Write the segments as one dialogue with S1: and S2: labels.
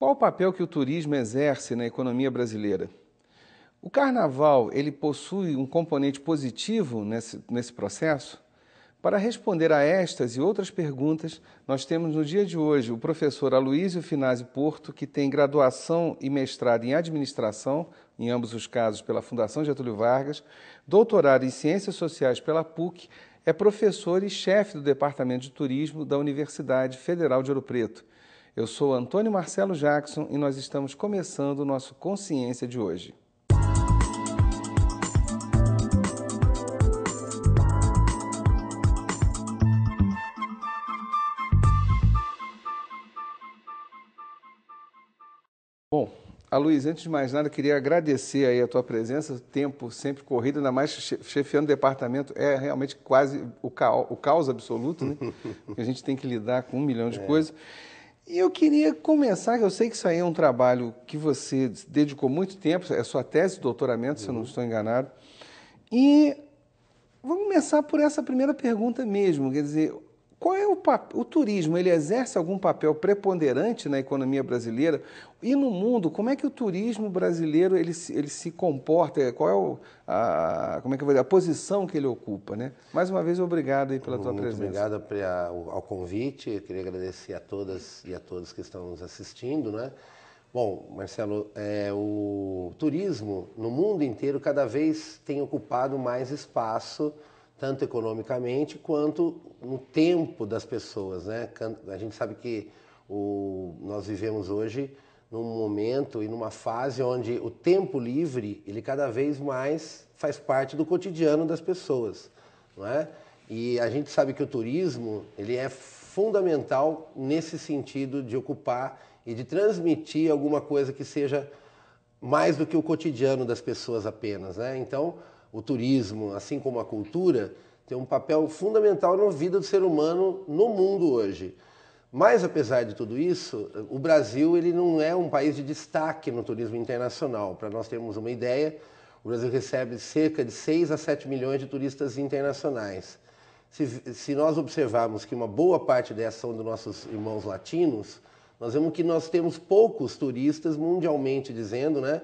S1: Qual o papel que o turismo exerce na economia brasileira? O carnaval ele possui um componente positivo nesse, nesse processo? Para responder a estas e outras perguntas, nós temos no dia de hoje o professor Aloísio Finazzi Porto, que tem graduação e mestrado em administração, em ambos os casos pela Fundação Getúlio Vargas, doutorado em ciências sociais pela PUC, é professor e chefe do Departamento de Turismo da Universidade Federal de Ouro Preto eu sou Antônio Marcelo Jackson e nós estamos começando o nosso Consciência de hoje. Bom, a Luiz, antes de mais nada, queria agradecer aí a tua presença, o tempo sempre corrido, ainda mais chefiando o departamento, é realmente quase o caos, o caos absoluto, né? a gente tem que lidar com um milhão de é. coisas. E eu queria começar, eu sei que isso aí é um trabalho que você dedicou muito tempo, é sua tese de doutoramento, uhum. se eu não uhum. estou enganado. E vamos começar por essa primeira pergunta mesmo, quer dizer, qual é o papel? O turismo ele exerce algum papel preponderante na economia brasileira e no mundo? Como é que o turismo brasileiro ele, ele se comporta? Qual é o, a, como é que eu vou dizer, a posição que ele ocupa? Né? Mais uma vez, obrigado aí pela tua Muito presença. Obrigado
S2: pra, ao convite. Eu queria agradecer a todas e a todos que estão nos assistindo. Né? Bom, Marcelo, é, o turismo no mundo inteiro cada vez tem ocupado mais espaço tanto economicamente quanto no tempo das pessoas. Né? A gente sabe que o, nós vivemos hoje num momento e numa fase onde o tempo livre ele cada vez mais faz parte do cotidiano das pessoas, não é? E a gente sabe que o turismo ele é fundamental nesse sentido de ocupar e de transmitir alguma coisa que seja mais do que o cotidiano das pessoas apenas, né? Então o turismo, assim como a cultura, tem um papel fundamental na vida do ser humano no mundo hoje. Mas apesar de tudo isso, o Brasil ele não é um país de destaque no turismo internacional. Para nós termos uma ideia, o Brasil recebe cerca de 6 a 7 milhões de turistas internacionais. Se, se nós observarmos que uma boa parte dessa são dos nossos irmãos latinos, nós vemos que nós temos poucos turistas, mundialmente dizendo, né,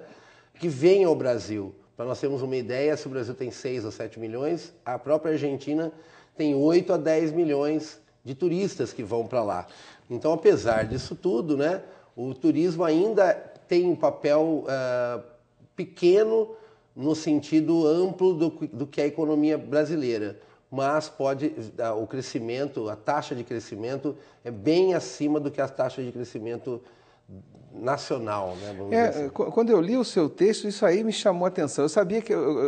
S2: que vêm ao Brasil. Para nós termos uma ideia, se o Brasil tem 6 ou 7 milhões, a própria Argentina tem 8 a 10 milhões de turistas que vão para lá. Então, apesar disso tudo, né, o turismo ainda tem um papel uh, pequeno no sentido amplo do, do que é a economia brasileira mas pode eh, o crescimento, a taxa de crescimento é bem acima do que a taxa de crescimento nacional, né? É, assim.
S1: Quando eu li o seu texto, isso aí me chamou a atenção. Eu sabia que eu,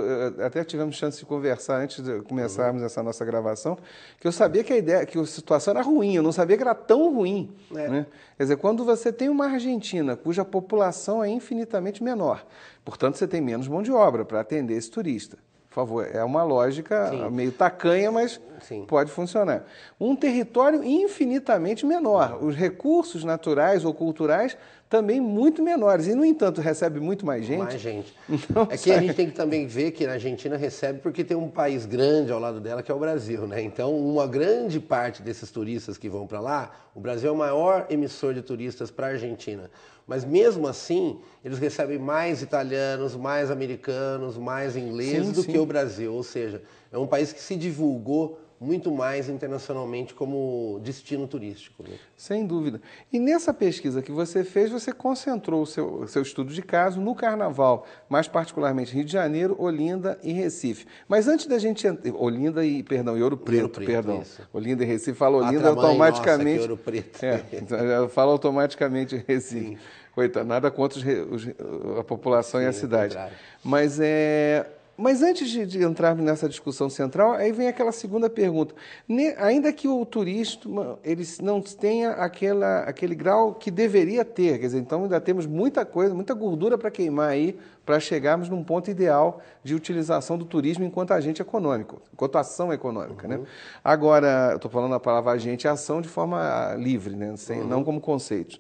S1: até tivemos chance de conversar antes de começarmos uhum. essa nossa gravação, que eu sabia que a ideia, que a situação era ruim. Eu não sabia que era tão ruim. É. Né? Quer dizer, quando você tem uma Argentina cuja população é infinitamente menor, portanto você tem menos mão de obra para atender esse turista. Por favor, é uma lógica Sim. meio tacanha, mas Sim. pode funcionar. Um território infinitamente menor, os recursos naturais ou culturais também muito menores e no entanto recebe muito mais gente. Mais gente. Então, é que a gente tem que também ver
S2: que a Argentina recebe porque tem um país grande ao lado dela que é o Brasil, né? Então, uma grande parte desses turistas que vão para lá, o Brasil é o maior emissor de turistas para a Argentina. Mas mesmo assim, eles recebem mais italianos, mais americanos, mais ingleses sim, do sim. que o Brasil. Ou seja, é um país que se divulgou muito mais internacionalmente
S1: como destino turístico. Né? Sem dúvida. E nessa pesquisa que você fez, você concentrou o seu, seu estudo de caso no Carnaval, mais particularmente Rio de Janeiro, Olinda e Recife. Mas antes da gente... Olinda e, perdão, e Ouro Preto, Ouro Preto perdão. Isso. Olinda e Recife, fala ah, Olinda automaticamente... Nossa, Ouro Preto. É, então, fala automaticamente Recife. Coitado, nada contra os, os, a população Sim, e a cidade. É Mas é mas antes de, de entrarmos nessa discussão central, aí vem aquela segunda pergunta. Ne, ainda que o turismo ele não tenha aquela, aquele grau que deveria ter, quer dizer, então ainda temos muita coisa, muita gordura para queimar aí, para chegarmos num ponto ideal de utilização do turismo enquanto agente econômico, enquanto ação econômica. Né? Uhum. Né? Agora, estou falando a palavra agente ação de forma livre, né? Sem, uhum. não como conceito.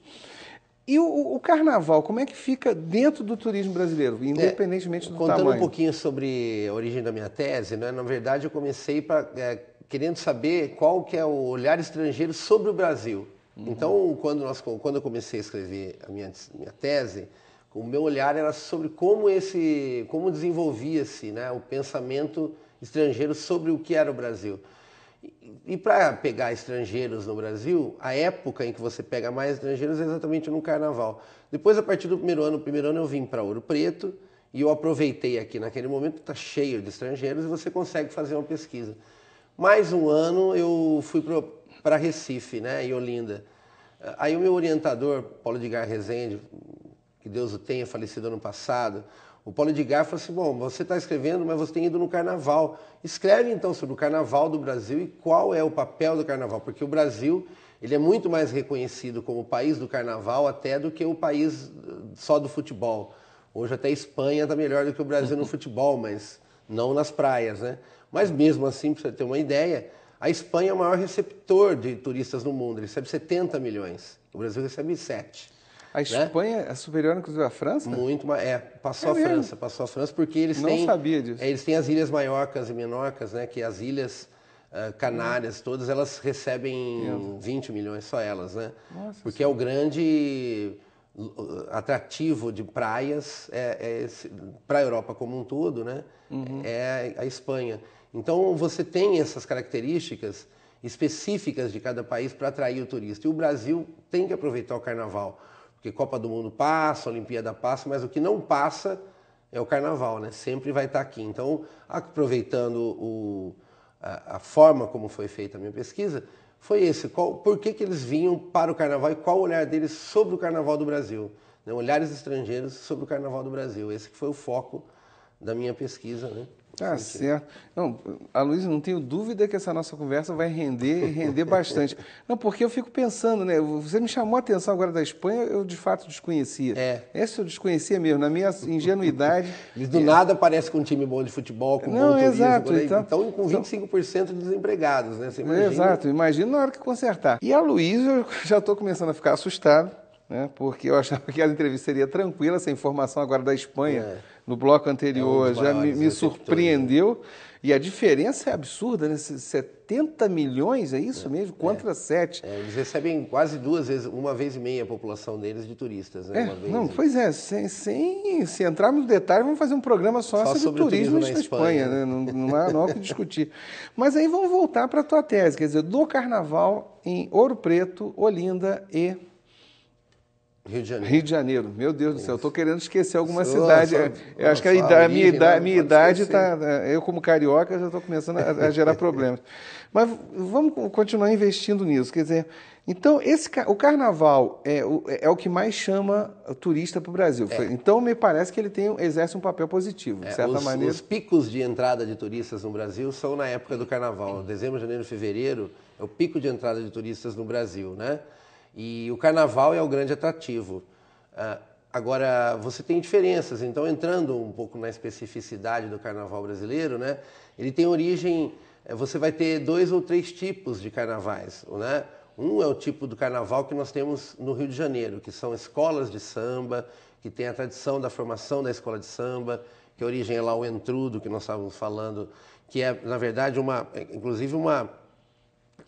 S1: E o, o, carnaval, como é que fica dentro do turismo brasileiro, independentemente é, do contando tamanho? Contando um pouquinho sobre
S2: a origem da minha tese, né? na verdade eu comecei pra, é, querendo saber qual que é o olhar estrangeiro sobre o Brasil. Uhum. Então, quando, nós, quando eu comecei a escrever a minha, minha tese, o meu olhar era sobre como, esse, como desenvolvia-se né? o pensamento estrangeiro sobre o que era o Brasil. E para pegar estrangeiros no Brasil, a época em que você pega mais estrangeiros é exatamente no carnaval. Depois, a partir do primeiro ano, primeiro ano eu vim para Ouro Preto e eu aproveitei aqui naquele momento, está cheio de estrangeiros e você consegue fazer uma pesquisa. Mais um ano eu fui para Recife, né, em Olinda. Aí o meu orientador, Paulo de Gar Rezende, que Deus o tenha, falecido ano passado, o Paulo Edgar falou assim: bom, você está escrevendo, mas você tem ido no carnaval. Escreve então sobre o carnaval do Brasil e qual é o papel do carnaval, porque o Brasil ele é muito mais reconhecido como o país do carnaval até do que o país eh, só do futebol. Hoje até a Espanha está melhor do que o Brasil no futebol, mas não nas praias, né? Mas mesmo assim, para você ter uma ideia, a Espanha é o maior receptor de turistas no mundo, ele recebe 70 milhões. O Brasil recebe 7. A né? Espanha né? é superior, inclusive, à França? Muito mais. É, passou é a mesmo? França. Passou a França porque eles Não têm. Não sabia disso. É, eles têm as Ilhas Maiorcas e Menorcas, né? Que as ilhas. Uh, Canárias, hum. todas elas recebem Deus. 20 milhões, só elas, né? Nossa, porque sim. é o grande atrativo de praias é, é para a Europa como um todo, né? Uhum. É a Espanha. Então você tem essas características específicas de cada país para atrair o turista. E o Brasil tem que aproveitar o Carnaval, porque Copa do Mundo passa, Olimpíada passa, mas o que não passa é o carnaval, né? Sempre vai estar tá aqui. Então, aproveitando o, a, a, forma como foi feita a minha pesquisa, foi esse. Qual, por que, que eles vinham para o carnaval e qual o olhar deles sobre o carnaval do Brasil? Né? Olhares estrangeiros sobre o carnaval do Brasil. Esse que foi o foco da minha pesquisa, né?
S1: Tá certo. Não, a Luísa, não tenho dúvida que essa nossa conversa vai render render bastante. Não, porque eu fico pensando, né? Você me chamou a atenção agora da Espanha, eu de fato desconhecia. É. Essa eu desconhecia mesmo, na minha ingenuidade. do é. nada parece com um time bom de futebol, com não, bom turismo. Exato, né? então, então,
S2: com 25% então de desempregados, né? Você imagina? Exato,
S1: imagina na hora que consertar. E a Luísa, eu já estou começando a ficar assustado, né? Porque eu achava que a entrevista seria tranquila, essa informação agora da Espanha. É no bloco anterior, é já me, me né? surpreendeu. E a diferença é absurda, né? 70 milhões, é isso é, mesmo? Contra é. 7. É, eles recebem quase duas vezes, uma vez e meia a população deles de turistas, né? É, não, pois é, sem, sem, se entrarmos no detalhe, vamos fazer um programa só, só sobre, turismo, turismo na, na Espanha, Espanha né? né? não, não, há, não há o que discutir. Mas aí vamos voltar para a tua tese, quer dizer, do carnaval em Ouro Preto, Olinda e Rio de Janeiro. Rio de Janeiro, meu Deus do céu, eu querendo esquecer alguma cidade. É, eu acho que a, idade, a minha idade, minha idade tá, né, Eu, como carioca, já estou começando a, a gerar problemas. Mas vamos continuar investindo nisso. Quer dizer, então esse, o carnaval é, é o que mais chama turista para o Brasil. É. Então me parece que ele tem, exerce um papel positivo, de é, certa os, maneira. Os picos
S2: de entrada de turistas no Brasil são na época do carnaval. Dezembro, janeiro, fevereiro é o pico de entrada de turistas no Brasil, né? E o carnaval é o grande atrativo. Uh, agora, você tem diferenças, então entrando um pouco na especificidade do carnaval brasileiro, né? Ele tem origem, eh, você vai ter dois ou três tipos de carnavais, né? Um é o tipo do carnaval que nós temos no Rio de Janeiro, que são escolas de samba, que tem a tradição da formação da escola de samba, que a origem é lá o entrudo que nós estávamos falando, que é, na verdade, uma, eh, inclusive uma,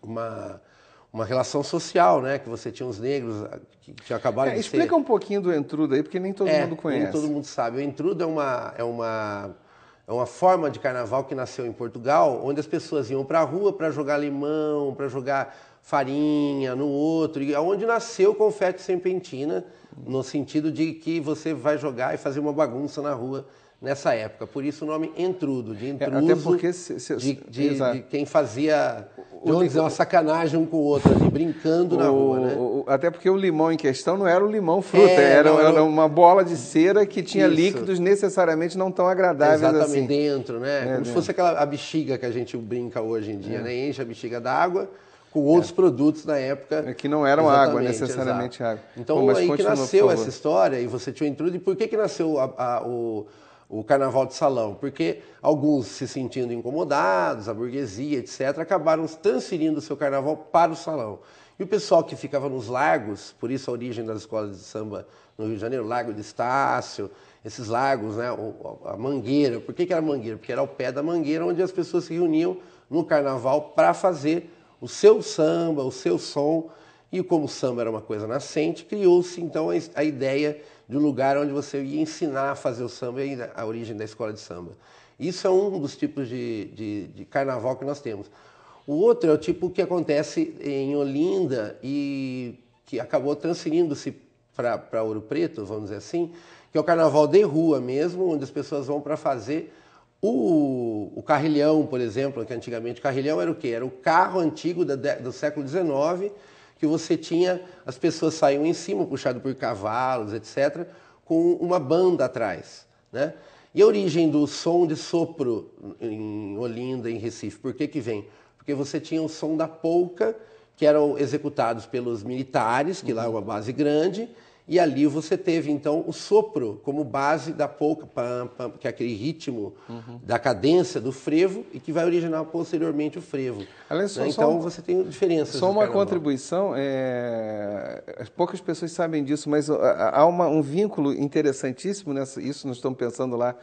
S2: uma uma relação social, né? Que você tinha os negros ah, que tinha acabado é, de Explica ser...
S1: um pouquinho do entrudo aí, porque nem todo é, mundo conhece. Nem todo
S2: mundo sabe. O entrudo é uma, é uma, é uma forma de carnaval que nasceu em Portugal, onde as pessoas iam para a rua para jogar limão, para jogar farinha no outro, e onde nasceu o confete serpentina, no sentido de que você vai jogar e fazer uma bagunça na rua nessa época. Por isso o nome entrudo,
S1: de intruso, é, até porque se, se, de, de, de, quem fazia, de onde dizer, uma sacanagem um com o outro, ali, brincando o, na rua. Né? O, até porque o limão em questão não era o limão fruta, é, era, não, era, uma bola de cera que tinha isso. líquidos necessariamente não tão agradáveis Exatamente, assim. dentro,
S2: né? É, Como se fosse aquela a bexiga que a gente brinca hoje em dia, é. né? Enche a bexiga d'água com outros é. produtos na época. É, que não eram água, necessariamente exato. água. Então, Bom, aí que nasceu essa história, e você tinha o intrudo, e por que, que nasceu a, a, o, o carnaval de salão, porque alguns se sentindo incomodados, a burguesia, etc., acabaram transferindo seu carnaval para o salão. E o pessoal que ficava nos lagos, por isso a origem das escolas de samba no Rio de Janeiro, Lago de Estácio, esses lagos, né, a Mangueira. Por que, que era Mangueira? Porque era o pé da Mangueira onde as pessoas se reuniam no carnaval para fazer o seu samba, o seu som e como o samba era uma coisa nascente, criou-se então a ideia de um lugar onde você ia ensinar a fazer o samba e a origem da escola de samba. Isso é um dos tipos de, de, de carnaval que nós temos. O outro é o tipo que acontece em Olinda e que acabou transferindo-se para Ouro Preto, vamos dizer assim, que é o carnaval de rua mesmo, onde as pessoas vão para fazer o, o, carrilhão, por exemplo, que antigamente o carrilhão era o quê? Era o carro antigo da, do século XIX que você tinha, as pessoas saíam em cima, puxado por cavalos, etc., com uma banda atrás. Né? E a origem do som de sopro em Olinda, em Recife, por que, que vem? Porque você tinha o som da polca, que eram executados pelos militares, que uhum. lá é uma uhum. base grande, e ali você teve, então, o sopro como base da polca, pam, pam, que é aquele ritmo uhum. da cadência do frevo e que vai originar posteriormente o frevo. Aliás, né? Então você tem diferenças. Só uma
S1: contribuição, é... poucas pessoas sabem disso, mas há uma, um vínculo interessantíssimo nessa, isso nós estamos pensando lá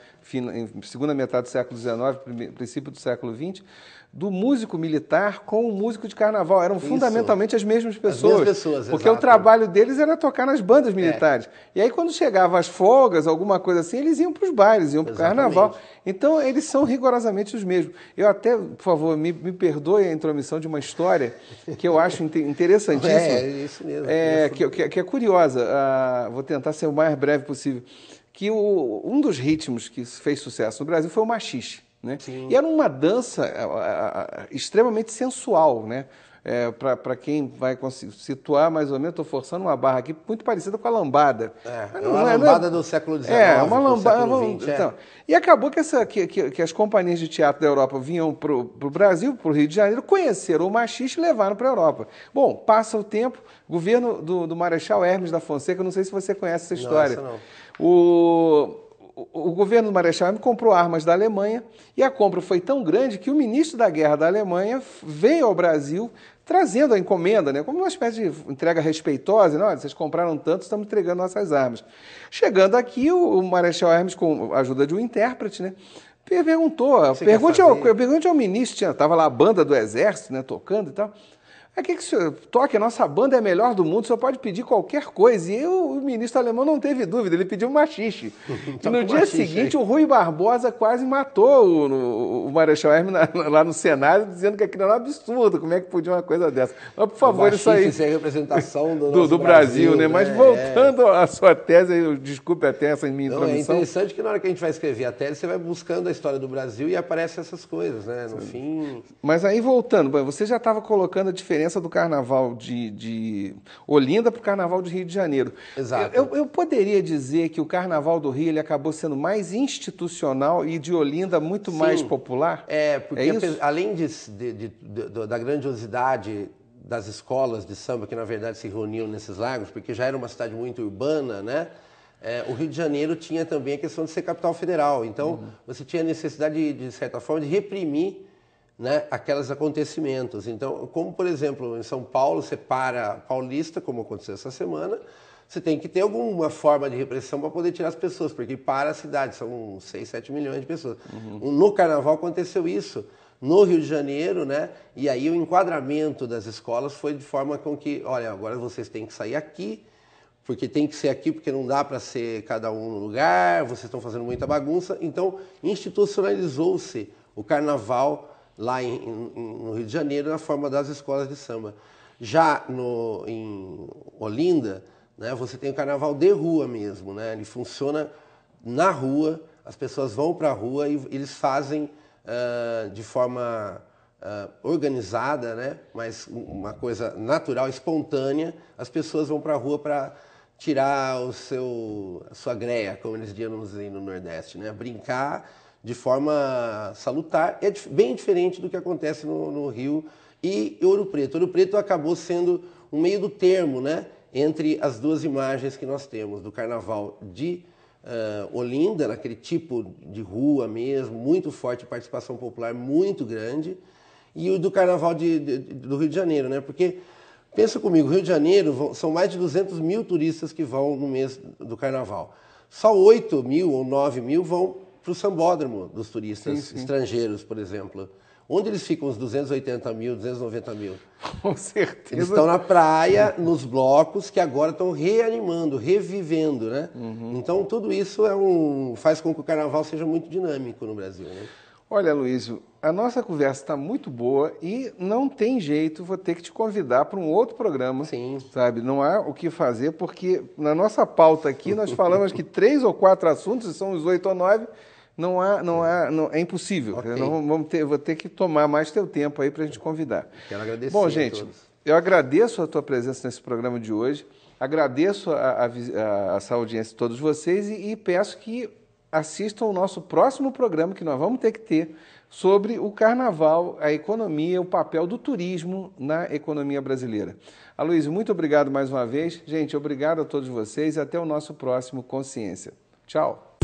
S1: em segunda metade do século XIX, princípio do século XX, do músico militar com o músico de carnaval. Eram isso. fundamentalmente as mesmas pessoas. As mesmas pessoas, Porque exato. o trabalho deles era tocar nas bandas militares. É. E aí, quando chegavam as folgas, alguma coisa assim, eles iam para os bailes, iam para o carnaval. Então, eles são rigorosamente os mesmos. Eu até, por favor, me, me perdoe a intromissão de uma história que eu acho interessantíssima. É, é,
S2: isso mesmo. É,
S1: que, que, que, é curiosa. Ah, vou tentar ser o mais breve possível. Que o, um dos ritmos que fez sucesso no Brasil foi o machixe. Né? E era uma dança ah, ah, extremamente sensual, né? é, para quem vai situar mais ou menos, estou forçando uma barra aqui muito parecida com a lambada. É, é não, uma é, né? lambada do século XIX. É, uma lambada. É XX, então, E acabou que, essa, que, que, que, as companhias de teatro da Europa vinham para o Brasil, para o Rio de Janeiro, conheceram o machista e levaram para a Europa. Bom, passa o tempo, governo do, do Marechal Hermes da Fonseca, não sei se você conhece essa história. Não, essa não. O o governo do Marechal Hermes comprou armas da Alemanha e a compra foi tão grande que o ministro da Guerra da Alemanha veio ao Brasil trazendo a encomenda, né, como uma espécie de entrega respeitosa, não, né? vocês compraram tanto, estamos entregando nossas armas. Chegando aqui, o, o Marechal Hermes, com a ajuda de um intérprete, né, perguntou, pergunte ao, pergunte ao ministro, estava lá a banda do exército, né, tocando e tal, é que, que o senhor toque, a nossa banda é a melhor do mundo, o senhor pode pedir qualquer coisa. E eu, o ministro alemão não teve dúvida, ele pediu machixe. e tá no dia seguinte, o Rui Barbosa quase matou o, o, Marechal Hermes lá no Senado, dizendo que aquilo era um absurdo, como é que podia uma coisa dessa. Mas, por favor, isso aí. Isso é representação do, do, do Brasil, Brasil, né? Mas é, voltando é. à sua tese, eu, desculpe até essa minha não, introdução. É interessante
S2: que na hora que a gente vai escrever a tese, você vai buscando a história do Brasil e aparecem essas coisas, né? No Sim. fim.
S1: Mas aí voltando, você já estava colocando a diferença diferença do carnaval de, de Olinda para o carnaval de Rio de Janeiro. Exato. Eu, eu, poderia dizer que o carnaval do Rio ele acabou sendo mais institucional e de Olinda muito Sim. mais popular?
S2: É, porque é além de, de, da grandiosidade das escolas de samba que na verdade se reuniam nesses lagos, porque já era uma cidade muito urbana, né? É, o Rio de Janeiro tinha também a questão de ser capital federal. Então, uhum. você tinha a necessidade, de, de certa forma, de reprimir né, aqueles acontecimentos. Então, como por exemplo, em São Paulo, você para paulista, como aconteceu essa semana, você tem que ter alguma forma de repressão para poder tirar as pessoas, porque para a cidade, são 6, 7 milhões de pessoas. Uhum. No carnaval aconteceu isso. No Rio de Janeiro, né? E aí o enquadramento das escolas foi de forma com que, olha, agora vocês têm que sair aqui, porque tem que ser aqui, porque não dá para ser cada um no lugar, vocês estão fazendo muita bagunça. Então, institucionalizou-se o carnaval lá em, em, no Rio de Janeiro na forma das escolas de samba. Já no, em Olinda, né, você tem o carnaval de rua mesmo, né? ele funciona na rua, as pessoas vão para a rua e eles fazem uh, de forma uh, organizada, né? mas uma coisa natural, espontânea, as pessoas vão para a rua para tirar o seu, a sua greia, como eles dizem no Nordeste, né? brincar de forma salutar, é bem diferente do que acontece no, no Rio e Ouro Preto. Ouro Preto acabou sendo um meio do termo, né? Entre as duas imagens que nós temos do carnaval de uh, Olinda, naquele tipo de rua mesmo, muito forte, participação popular muito grande, e o do carnaval de, de, do Rio de Janeiro, né? Porque pensa comigo, Rio de Janeiro são mais de 200 mil turistas que vão no mês do carnaval. Só 8 mil ou 9 mil vão para o sambódromo dos turistas sim, sim. estrangeiros, por exemplo. Onde eles ficam os 280 mil, 290 mil? Com certeza. Eles estão na praia, nos blocos, que agora estão reanimando, revivendo, né?
S1: Uhum. Então, tudo isso é um, faz com que o carnaval seja muito dinâmico no Brasil, né? Olha, Luísio, a nossa conversa está muito boa e não tem jeito, vou ter que te convidar para um outro programa. Sim. Sabe? Não há o que fazer, porque na nossa pauta aqui nós falamos que três ou quatro assuntos, são os oito ou nove, não há, não é. há, não, é impossível. Okay. Não, vamos ter, vou ter que tomar mais teu tempo aí para a gente convidar. Quero agradecer. Bom, gente, eu agradeço a tua presença nesse programa de hoje, agradeço a, a, a essa audiência de todos vocês e, e peço que assistam o nosso próximo programa que nós vamos ter que ter sobre o carnaval, a economia, o papel do turismo na economia brasileira. Aloysio, muito obrigado mais uma vez. Gente, obrigado a todos vocês e até o nosso próximo Consciência. Tchau.